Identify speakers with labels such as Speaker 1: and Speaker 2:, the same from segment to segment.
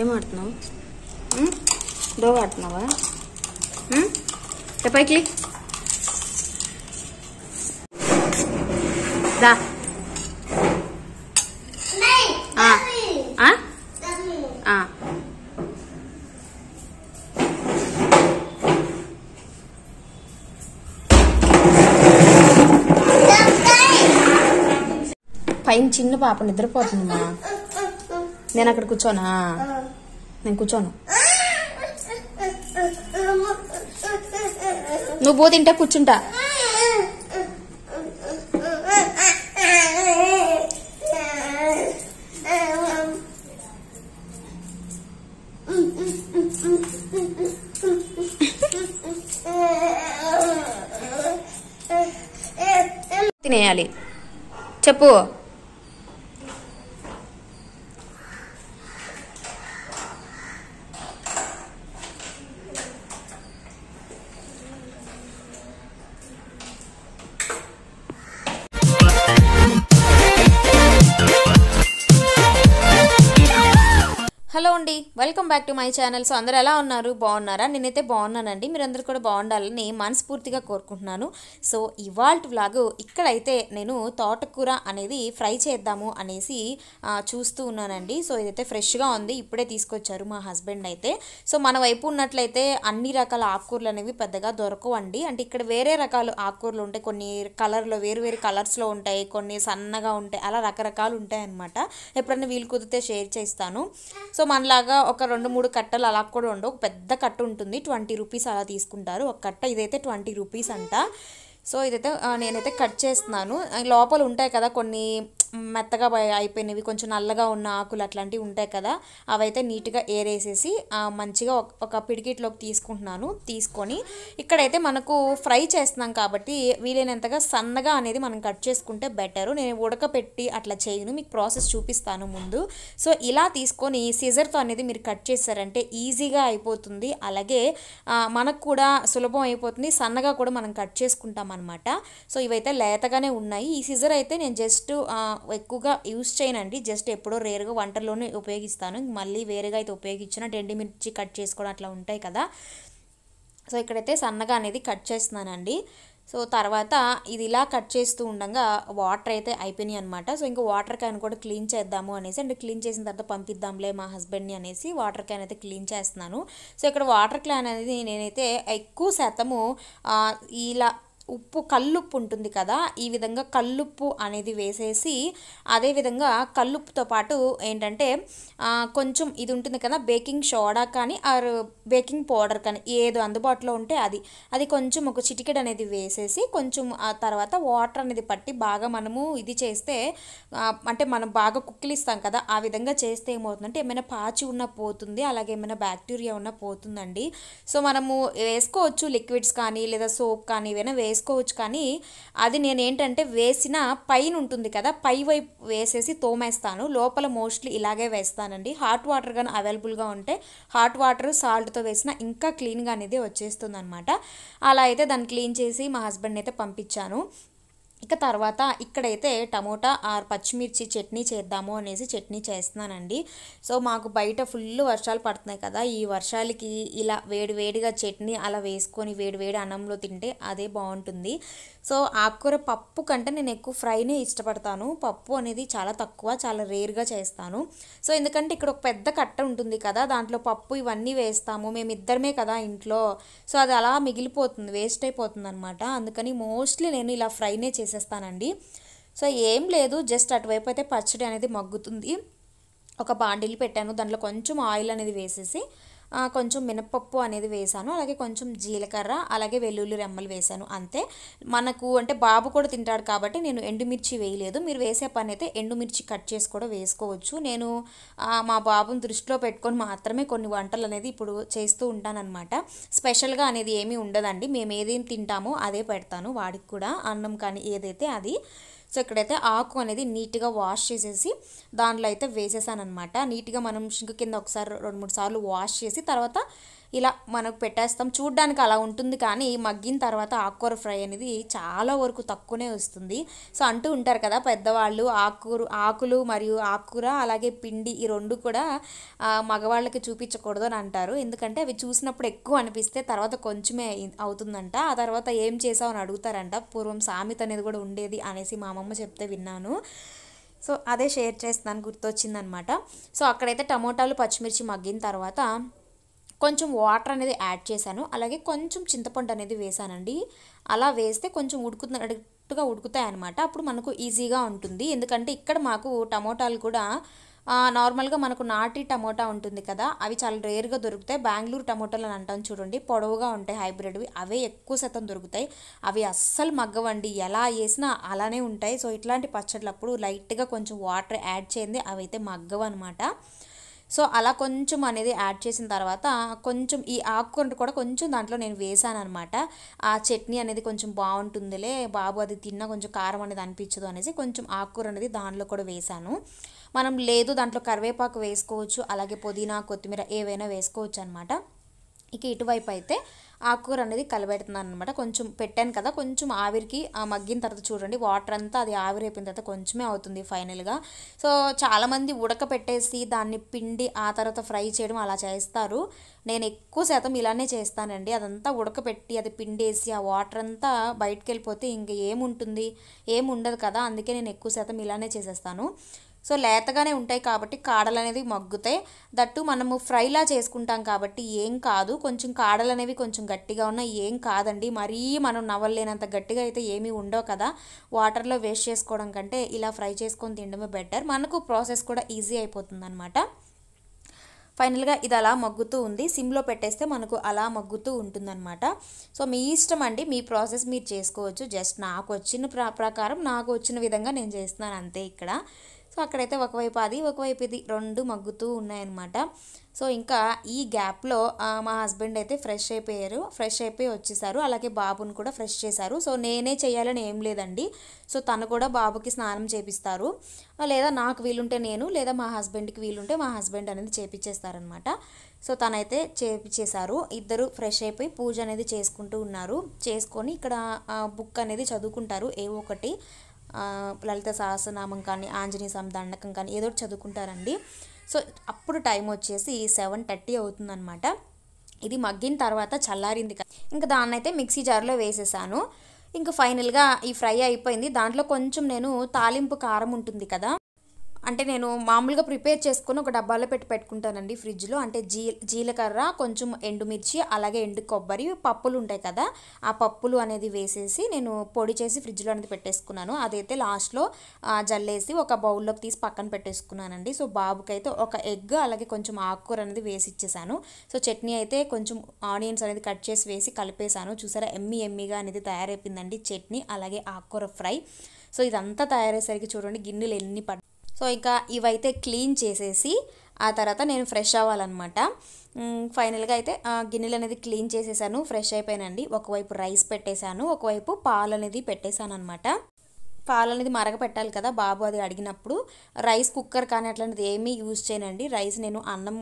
Speaker 1: ఏమాడుతున్నావు దోవ ఆడుతున్నావా పైకి దా పైన చిన్న పాప నిద్రపోతుందమ్మా నేను అక్కడ కూర్చోనా నేను కూర్చోను నువ్వు పో తింటే కూర్చుంటా తినేయాలి చెప్పు హలో అండి welcome back to my channel so అందరూ ఎలా ఉన్నారు బాగున్నారా నేనైతే బాగున్నానండి మీరందరూ కూడా బాగుండాలని మనస్ఫూర్తిగా కోరుకుంటున్నాను సో ఇవాళ వ్లాగ్ ఇక్కడైతే నేను తోటకూర అనేది ఫ్రై చేద్దాము అనేసి చూస్తూ ఉన్నానండి సో ఇదైతే ఫ్రెష్గా ఉంది ఇప్పుడే తీసుకొచ్చారు మా హస్బెండ్ అయితే సో మన వైపు ఉన్నట్లయితే అన్ని రకాల ఆకుకూరలు అనేవి పెద్దగా దొరకవండి అంటే ఇక్కడ వేరే రకాల ఆకుకూరలు ఉంటాయి కొన్ని కలర్లో వేరు వేరు కలర్స్లో ఉంటాయి కొన్ని సన్నగా ఉంటాయి అలా రకరకాలు ఉంటాయి అనమాట ఎప్పుడైనా వీలు కుదిరితే షేర్ చేస్తాను సో మనలాగా ఒక రెండు మూడు కట్టలు అలా కూడా ఉండవు ఒక పెద్ద కట్ట ఉంటుంది ట్వంటీ రూపీస్ అలా తీసుకుంటారు ఒక కట్ట ఇదైతే ట్వంటీ రూపీస్ అంట సో ఇదైతే నేనైతే కట్ చేస్తున్నాను లోపల ఉంటాయి కదా కొన్ని మెత్తగా అయిపోయినవి కొంచెం నల్లగా ఉన్న ఆకులు అట్లాంటివి ఉంటాయి కదా అవైతే నీట్గా ఏరేసేసి మంచిగా ఒక పిడికిట్లోకి తీసుకుంటున్నాను తీసుకొని ఇక్కడైతే మనకు ఫ్రై చేస్తున్నాం కాబట్టి వీలైనంతగా సన్నగా అనేది మనం కట్ చేసుకుంటే బెటరు నేను ఉడకపెట్టి అట్లా చేయను మీకు ప్రాసెస్ చూపిస్తాను ముందు సో ఇలా తీసుకొని సిజర్తో అనేది మీరు కట్ చేశారంటే ఈజీగా అయిపోతుంది అలాగే మనకు కూడా సులభం అయిపోతుంది సన్నగా కూడా మనం కట్ చేసుకుంటాం అనమాట సో ఇవైతే లేతగానే ఉన్నాయి ఈ సిజర్ అయితే నేను జస్ట్ ఎక్కువగా యూస్ చేయనండి జస్ట్ ఎప్పుడో రేరుగా వంటల్లోనే ఉపయోగిస్తాను మళ్ళీ వేరేగా అయితే ఉపయోగించిన టెండి మిర్చి కట్ చేసుకోవడం అట్లా ఉంటాయి కదా సో ఇక్కడైతే సన్నగా అనేది కట్ చేస్తున్నానండి సో తర్వాత ఇది ఇలా కట్ చేస్తూ ఉండగా వాటర్ అయితే అయిపోయినాయి అనమాట సో ఇంకా వాటర్ క్యాన్ కూడా క్లీన్ చేద్దాము అనేసి అంటే క్లీన్ చేసిన తర్వాత పంపిద్దాంలే మా హస్బెండ్ని అనేసి వాటర్ క్యాన్ అయితే క్లీన్ చేస్తున్నాను సో ఇక్కడ వాటర్ క్యాన్ అనేది నేనైతే ఎక్కువ శాతము ఇలా ఉప్పు కల్లుప్పు ఉంటుంది కదా ఈ విధంగా కల్లుప్పు అనేది వేసేసి అదేవిధంగా కల్లుప్పుతో పాటు ఏంటంటే కొంచెం ఇది ఉంటుంది కదా బేకింగ్ సోడా కానీ ఆర్ బేకింగ్ పౌడర్ కానీ ఏదో అందుబాటులో ఉంటే అది అది కొంచెం ఒక చిటికెడ్ అనేది వేసేసి కొంచెం ఆ తర్వాత వాటర్ అనేది పట్టి బాగా మనము ఇది చేస్తే అంటే మనం బాగా కుక్కిలిస్తాం కదా ఆ విధంగా చేస్తే ఏమవుతుందంటే ఏమైనా పాచి ఉన్నా పోతుంది అలాగే ఏమైనా బ్యాక్టీరియా ఉన్నా పోతుందండి సో మనము వేసుకోవచ్చు లిక్విడ్స్ కానీ లేదా సోప్ కానీ ఏమైనా వేసి వేసుకోవచ్చు కానీ అది నేను ఏంటంటే వేసిన పైన ఉంటుంది కదా పై వైపు వేసేసి తోమేస్తాను లోపల మోస్ట్లీ ఇలాగే వేస్తానండి హాట్ వాటర్ కానీ అవైలబుల్గా ఉంటే హాట్ వాటర్ సాల్ట్తో వేసిన ఇంకా క్లీన్గా అనేది వచ్చేస్తుంది అనమాట అలా అయితే దాన్ని క్లీన్ చేసి మా హస్బెండ్ అయితే పంపించాను ఇక తర్వాత ఇక్కడైతే టమోటా ఆర్ పచ్చిమిర్చి చట్నీ చేద్దాము అనేసి చట్నీ చేస్తున్నానండి సో మాకు బయట ఫుల్ వర్షాలు పడుతున్నాయి కదా ఈ వర్షాలకి ఇలా వేడివేడిగా చట్నీ అలా వేసుకొని వేడి వేడి అన్నంలో తింటే అదే బాగుంటుంది సో ఆకుకూర పప్పు కంటే నేను ఎక్కువ ఫ్రైనే ఇష్టపడతాను పప్పు అనేది చాలా తక్కువ చాలా రేర్గా చేస్తాను సో ఎందుకంటే ఇక్కడ ఒక పెద్ద కట్ట ఉంటుంది కదా దాంట్లో పప్పు ఇవన్నీ వేస్తాము మేము ఇద్దరమే కదా ఇంట్లో సో అది అలా మిగిలిపోతుంది వేస్ట్ అయిపోతుంది అనమాట అందుకని మోస్ట్లీ నేను ఇలా ఫ్రైనే చేసాను తీసేస్తానండి సో ఏం లేదు జస్ట్ అటువైపు అయితే పచ్చడి అనేది మగ్గుతుంది ఒక బాండిల్ పెట్టాను దాంట్లో కొంచెం ఆయిల్ అనేది వేసేసి కొంచెం మినపప్పు అనేది వేశాను అలాగే కొంచెం జీలకర్ర అలాగే వెల్లుల్లి రెమ్మలు వేశాను అంతే మనకు అంటే బాబు కూడా తింటాడు కాబట్టి నేను ఎండుమిర్చి వేయలేదు మీరు వేసే పని అయితే ఎండుమిర్చి కట్ చేసి కూడా వేసుకోవచ్చు నేను మా బాబుని దృష్టిలో పెట్టుకొని మాత్రమే కొన్ని వంటలు అనేది ఇప్పుడు చేస్తూ ఉంటానన్నమాట స్పెషల్గా అనేది ఏమీ ఉండదండి మేము ఏదేం తింటామో అదే పెడతాను వాడికి కూడా అన్నం కానీ ఏదైతే అది సో ఇక్కడైతే ఆకు అనేది నీట్గా వాష్ చేసేసి దాంట్లో అయితే వేసేసాను అనమాట నీట్గా మనం షింక్ కింద ఒకసారి రెండు మూడు సార్లు వాష్ చేసి తర్వాత ఇలా మనకు పెట్టేస్తాం చూడ్డానికి అలా ఉంటుంది కానీ మగ్గిన తర్వాత ఆకుకూర ఫ్రై అనేది చాలా వరకు తక్కువనే వస్తుంది సో అంటూ ఉంటారు కదా పెద్దవాళ్ళు ఆకుకూర ఆకులు మరియు ఆకుకూర అలాగే పిండి ఈ రెండు కూడా మగవాళ్ళకి చూపించకూడదు అని అంటారు ఎందుకంటే అవి చూసినప్పుడు ఎక్కువ అనిపిస్తే తర్వాత కొంచెమే అవుతుందంట ఆ తర్వాత ఏం చేసావు అని అడుగుతారంట పూర్వం సామెత అనేది కూడా ఉండేది అనేసి మా అమ్మమ్మ చెప్తే విన్నాను సో అదే షేర్ చేస్తున్నాను గుర్తొచ్చిందనమాట సో అక్కడైతే టమోటాలు పచ్చిమిర్చి మగ్గిన తర్వాత కొంచెం వాటర్ అనేది యాడ్ చేశాను అలాగే కొంచెం చింతపండు అనేది వేసానండి అలా వేస్తే కొంచెం ఉడుకుతున్నట్టుగా ఉడుకుతాయి అనమాట అప్పుడు మనకు ఈజీగా ఉంటుంది ఎందుకంటే ఇక్కడ మాకు టమోటాలు కూడా నార్మల్గా మనకు నాటి టమోటా ఉంటుంది కదా అవి చాలా రేర్గా దొరుకుతాయి బెంగళూరు టమోటాలు అని అంటాం చూడండి పొడవుగా ఉంటాయి హైబ్రిడ్వి అవే ఎక్కువ శాతం దొరుకుతాయి అవి అస్సలు మగ్గవండి ఎలా వేసినా అలానే ఉంటాయి సో ఇట్లాంటి పచ్చళ్ళప్పుడు లైట్గా కొంచెం వాటర్ యాడ్ చేయండి అయితే మగ్గవు అనమాట సో అలా కొంచెం అనేది యాడ్ చేసిన తర్వాత కొంచెం ఈ ఆకు కూడా కొంచెం దాంట్లో నేను వేసాను అనమాట ఆ చట్నీ అనేది కొంచెం బాగుంటుందిలే బాబు అది తిన్నా కొంచెం కారం అనేది అనిపించదు అనేసి కొంచెం ఆకుకూర అనేది దానిలో కూడా వేసాను మనం లేదు దాంట్లో కరివేపాకు వేసుకోవచ్చు అలాగే పుదీనా కొత్తిమీర ఏవైనా వేసుకోవచ్చు అనమాట ఇక ఇటువైపు అయితే ఆకుకూర అనేది కలబెడుతున్నాను అనమాట కొంచెం పెట్టాను కదా కొంచెం ఆవిరికి మగ్గిన తర్వాత చూడండి వాటర్ అంతా అది ఆవిరి అయిపోయిన తర్వాత కొంచెమే అవుతుంది ఫైనల్గా సో చాలామంది ఉడకపెట్టేసి దాన్ని పిండి ఆ తర్వాత ఫ్రై చేయడం అలా చేస్తారు నేను ఎక్కువ శాతం ఇలానే చేస్తానండి అదంతా ఉడకపెట్టి అది పిండేసి ఆ వాటర్ అంతా బయటకు వెళ్ళిపోతే ఇంక ఏముంటుంది ఏముండదు కదా అందుకే నేను ఎక్కువ శాతం ఇలానే చేసేస్తాను సో లేతగానే ఉంటాయి కాబట్టి కాడలు అనేవి మగ్గుతాయి దట్టు మనము ఫ్రైలా చేసుకుంటాం కాబట్టి ఏం కాదు కొంచెం కాడలు అనేవి కొంచెం గట్టిగా ఉన్నా ఏం కాదండి మరీ మనం నవ్వలేనంత గట్టిగా అయితే ఏమీ ఉండవు కదా వాటర్లో వేస్ట్ చేసుకోవడం కంటే ఇలా ఫ్రై చేసుకొని తినడమే బెటర్ మనకు ప్రాసెస్ కూడా ఈజీ అయిపోతుంది అనమాట ఫైనల్గా ఇది అలా మగ్గుతూ ఉంది సిమ్లో పెట్టేస్తే మనకు అలా మగ్గుతూ ఉంటుందన్నమాట సో మీ ఇష్టం అండి మీ ప్రాసెస్ మీరు చేసుకోవచ్చు జస్ట్ నాకు వచ్చిన ప్రకారం నాకు వచ్చిన విధంగా నేను చేస్తున్నాను అంతే ఇక్కడ సో అక్కడైతే ఒకవైపు అది ఒకవైపు ఇది రెండు మగ్గుతూ ఉన్నాయన్నమాట సో ఇంకా ఈ గ్యాప్లో మా హస్బెండ్ అయితే ఫ్రెష్ అయిపోయారు ఫ్రెష్ అయిపోయి వచ్చేసారు అలాగే బాబుని కూడా ఫ్రెష్ చేశారు సో నేనే చేయాలని ఏం లేదండి సో తను కూడా బాబుకి స్నానం చేపిస్తారు లేదా నాకు వీలుంటే నేను లేదా మా హస్బెండ్కి వీలుంటే మా హస్బెండ్ అనేది చేపించేస్తారనమాట సో తనైతే చేపించేశారు ఇద్దరు ఫ్రెష్ అయిపోయి పూజ అనేది చేసుకుంటూ ఉన్నారు చేసుకొని ఇక్కడ బుక్ అనేది చదువుకుంటారు ఏ ఒకటి లలిత సహస్రనామం కానీ ఆంజనేయ స్వామి దండకం కానీ ఏదో చదువుకుంటారండి సో అప్పుడు టైం వచ్చేసి సెవెన్ థర్టీ అవుతుందన్నమాట ఇది మగ్గిన తర్వాత చల్లారింది ఇంకా దాన్ని అయితే మిక్సీ జార్లో వేసేసాను ఇంకా ఫైనల్గా ఈ ఫ్రై అయిపోయింది దాంట్లో కొంచెం నేను తాలింపు కారం ఉంటుంది కదా అంటే నేను మామూలుగా ప్రిపేర్ చేసుకొని ఒక డబ్బాలో పెట్టి పెట్టుకుంటానండి ఫ్రిడ్జ్లో అంటే జీ జీలకర్ర కొంచెం ఎండుమిర్చి అలాగే ఎండు కొబ్బరి పప్పులు ఉంటాయి కదా ఆ పప్పులు అనేది వేసేసి నేను పొడి చేసి ఫ్రిడ్జ్లో అనేది పెట్టేసుకున్నాను అదైతే లాస్ట్లో జల్లేసి ఒక బౌల్లోకి తీసి పక్కన పెట్టేసుకున్నానండి సో బాబుకైతే ఒక ఎగ్ అలాగే కొంచెం ఆకుకూర అనేది వేసి ఇచ్చేసాను సో చట్నీ అయితే కొంచెం ఆనియన్స్ అనేది కట్ చేసి వేసి కలిపేశాను చూసారా ఎమ్మి ఎమ్మిగా అనేది తయారైపోయిందండి చట్నీ అలాగే ఆకుకూర ఫ్రై సో ఇదంతా తయారయ్యేసరికి చూడండి గిన్నెలు ఎన్ని పడ్డాయి సో ఇంకా ఇవైతే క్లీన్ చేసేసి ఆ తర్వాత నేను ఫ్రెష్ అవ్వాలన్నమాట ఫైనల్గా అయితే గిన్నెలు అనేది క్లీన్ చేసేసాను ఫ్రెష్ అయిపోయానండి ఒకవైపు రైస్ పెట్టేశాను ఒకవైపు పాలు అనేది పెట్టేశాను అనమాట పాలు అనేది మరగపెట్టాలి కదా బాబు అది అడిగినప్పుడు రైస్ కుక్కర్ కానీ అట్లాంటిది ఏమీ యూజ్ చేయనండి రైస్ నేను అన్నం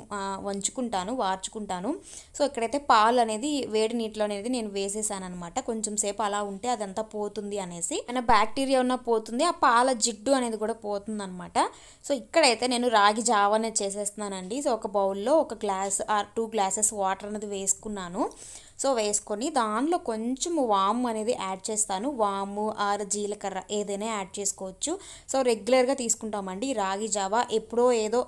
Speaker 1: వంచుకుంటాను వార్చుకుంటాను సో ఇక్కడైతే పాలు అనేది వేడి నీటిలో అనేది నేను వేసేసాను అనమాట కొంచెం సేపు అలా ఉంటే అదంతా పోతుంది అనేసి అయినా బ్యాక్టీరియా ఉన్న పోతుంది ఆ పాల జిడ్డు అనేది కూడా పోతుంది అనమాట సో ఇక్కడైతే నేను రాగి జావ అనేది చేసేస్తున్నానండి సో ఒక బౌల్లో ఒక glass or two glasses water అనేది వేసుకున్నాను సో వేసుకొని దానిలో కొంచెం వాము అనేది యాడ్ చేస్తాను వాము ఆర్ జీలకర్ర ఏదైనా యాడ్ చేసుకోవచ్చు సో రెగ్యులర్గా తీసుకుంటామండి రాగి జావా ఎప్పుడో ఏదో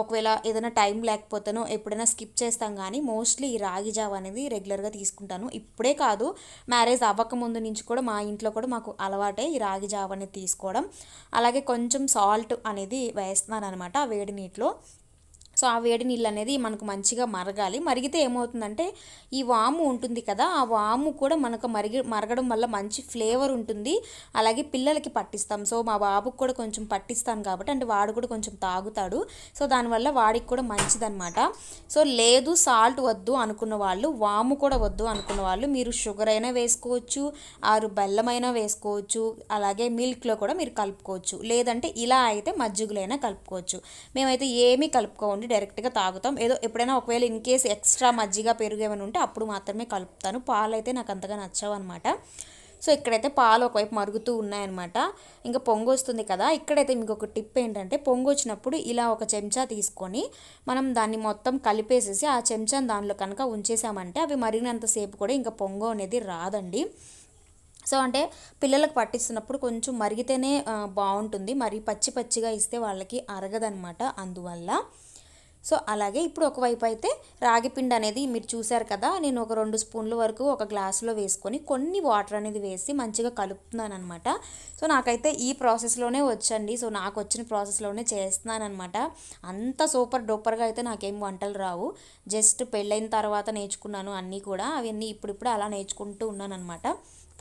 Speaker 1: ఒకవేళ ఏదైనా టైం లేకపోతేనో ఎప్పుడైనా స్కిప్ చేస్తాం కానీ మోస్ట్లీ ఈ రాగి జావ అనేది రెగ్యులర్గా తీసుకుంటాను ఇప్పుడే కాదు మ్యారేజ్ అవ్వకముందు నుంచి కూడా మా ఇంట్లో కూడా మాకు అలవాటే ఈ రాగి జావ అనేది తీసుకోవడం అలాగే కొంచెం సాల్ట్ అనేది వేస్తున్నాను అనమాట వేడి నీటిలో సో ఆ వేడి నీళ్ళు అనేది మనకు మంచిగా మరగాలి మరిగితే ఏమవుతుందంటే ఈ వాము ఉంటుంది కదా ఆ వాము కూడా మనకు మరిగి మరగడం వల్ల మంచి ఫ్లేవర్ ఉంటుంది అలాగే పిల్లలకి పట్టిస్తాం సో మా బాబుకి కూడా కొంచెం పట్టిస్తాను కాబట్టి అంటే వాడు కూడా కొంచెం తాగుతాడు సో దానివల్ల వాడికి కూడా మంచిదన్నమాట సో లేదు సాల్ట్ వద్దు అనుకున్న వాళ్ళు వాము కూడా వద్దు అనుకున్న వాళ్ళు మీరు షుగర్ అయినా వేసుకోవచ్చు ఆరు బెల్లమైనా వేసుకోవచ్చు అలాగే మిల్క్లో కూడా మీరు కలుపుకోవచ్చు లేదంటే ఇలా అయితే మజ్జిగులైనా కలుపుకోవచ్చు మేమైతే ఏమీ కలుపుకోండి నుండి డైరెక్ట్గా తాగుతాం ఏదో ఎప్పుడైనా ఒకవేళ ఇన్ కేస్ ఎక్స్ట్రా మజ్జిగ పెరుగు ఏమైనా ఉంటే అప్పుడు మాత్రమే కలుపుతాను పాలు అయితే నాకు అంతగా నచ్చవు అనమాట సో ఇక్కడైతే పాలు ఒకవైపు మరుగుతూ ఉన్నాయన్నమాట ఇంకా పొంగు వస్తుంది కదా ఇక్కడైతే మీకు ఒక టిప్ ఏంటంటే పొంగు వచ్చినప్పుడు ఇలా ఒక చెంచా తీసుకొని మనం దాన్ని మొత్తం కలిపేసేసి ఆ చెంచాను దానిలో కనుక ఉంచేసామంటే అవి మరిగినంతసేపు కూడా ఇంకా పొంగు అనేది రాదండి సో అంటే పిల్లలకు పట్టిస్తున్నప్పుడు కొంచెం మరిగితేనే బాగుంటుంది మరి పచ్చి పచ్చిగా ఇస్తే వాళ్ళకి అరగదనమాట అందువల్ల సో అలాగే ఇప్పుడు ఒకవైపు అయితే రాగి పిండి అనేది మీరు చూసారు కదా నేను ఒక రెండు స్పూన్ల వరకు ఒక గ్లాసులో వేసుకొని కొన్ని వాటర్ అనేది వేసి మంచిగా కలుపుతున్నాను అనమాట సో నాకైతే ఈ ప్రాసెస్లోనే వచ్చండి సో నాకు వచ్చిన ప్రాసెస్లోనే చేస్తున్నాను అనమాట అంత సూపర్ డూపర్గా అయితే నాకేం వంటలు రావు జస్ట్ పెళ్ళైన తర్వాత నేర్చుకున్నాను అన్నీ కూడా అవన్నీ ఇప్పుడిప్పుడు అలా నేర్చుకుంటూ ఉన్నాను అనమాట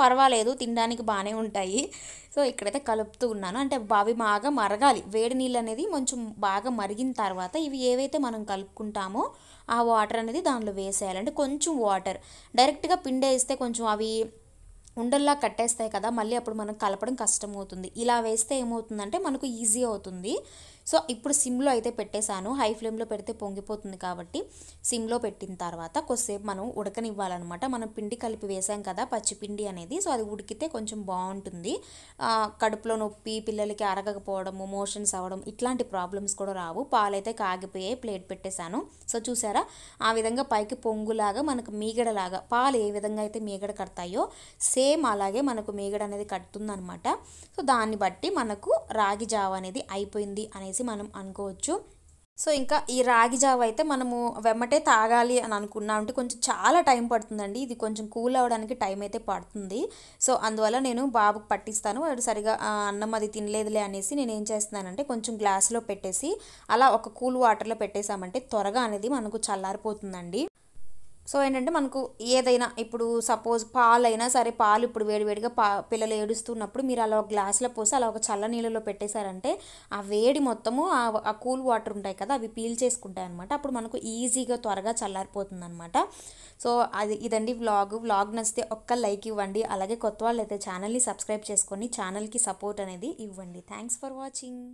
Speaker 1: పర్వాలేదు తినడానికి బాగానే ఉంటాయి సో ఇక్కడైతే కలుపుతూ ఉన్నాను అంటే అవి బాగా మరగాలి వేడి నీళ్ళు అనేది కొంచెం బాగా మరిగిన తర్వాత ఇవి ఏవైతే మనం కలుపుకుంటామో ఆ వాటర్ అనేది దానిలో వేసేయాలి అంటే కొంచెం వాటర్ డైరెక్ట్గా పిండేస్తే కొంచెం అవి ఉండల్లా కట్టేస్తాయి కదా మళ్ళీ అప్పుడు మనం కలపడం కష్టమవుతుంది ఇలా వేస్తే ఏమవుతుందంటే మనకు ఈజీ అవుతుంది సో ఇప్పుడు సిమ్లో అయితే పెట్టేశాను హై ఫ్లేమ్లో పెడితే పొంగిపోతుంది కాబట్టి సిమ్లో పెట్టిన తర్వాత కొద్దిసేపు మనం ఉడకనివ్వాలన్నమాట మనం పిండి కలిపి వేసాం కదా పచ్చిపిండి అనేది సో అది ఉడికితే కొంచెం బాగుంటుంది కడుపులో నొప్పి పిల్లలకి అరగకపోవడము మోషన్స్ అవ్వడం ఇట్లాంటి ప్రాబ్లమ్స్ కూడా రావు పాలైతే కాగిపోయాయి ప్లేట్ పెట్టేశాను సో చూసారా ఆ విధంగా పైకి పొంగులాగా మనకు మీగడలాగా పాలు ఏ విధంగా అయితే మీగడ కడతాయో సేమ్ అలాగే మనకు మీగడ అనేది అనమాట సో దాన్ని బట్టి మనకు రాగి జావ అనేది అయిపోయింది అనేది అనేసి మనం అనుకోవచ్చు సో ఇంకా ఈ రాగి జావ అయితే మనము వెమ్మటే తాగాలి అని అనుకున్నా అంటే కొంచెం చాలా టైం పడుతుందండి ఇది కొంచెం కూల్ అవ్వడానికి టైం అయితే పడుతుంది సో అందువల్ల నేను బాబుకు పట్టిస్తాను వాడు సరిగా అన్నం అది తినలేదులే అనేసి నేను ఏం చేస్తున్నానంటే కొంచెం గ్లాసులో పెట్టేసి అలా ఒక కూల్ వాటర్లో పెట్టేసామంటే త్వరగా అనేది మనకు చల్లారిపోతుందండి సో ఏంటంటే మనకు ఏదైనా ఇప్పుడు సపోజ్ పాలైనా సరే పాలు ఇప్పుడు వేడివేడిగా పా పిల్లలు ఏడుస్తున్నప్పుడు మీరు అలా ఒక గ్లాస్లో పోసి అలా ఒక చల్ల నీళ్ళలో పెట్టేశారంటే ఆ వేడి మొత్తము ఆ కూల్ వాటర్ ఉంటాయి కదా అవి పీల్ చేసుకుంటాయి అనమాట అప్పుడు మనకు ఈజీగా త్వరగా చల్లారిపోతుంది అనమాట సో అది ఇదండి వ్లాగ్ వ్లాగ్ నచ్చితే ఒక్క లైక్ ఇవ్వండి అలాగే కొత్త వాళ్ళు అయితే ఛానల్ని సబ్స్క్రైబ్ చేసుకొని ఛానల్కి సపోర్ట్ అనేది ఇవ్వండి థ్యాంక్స్ ఫర్ వాచింగ్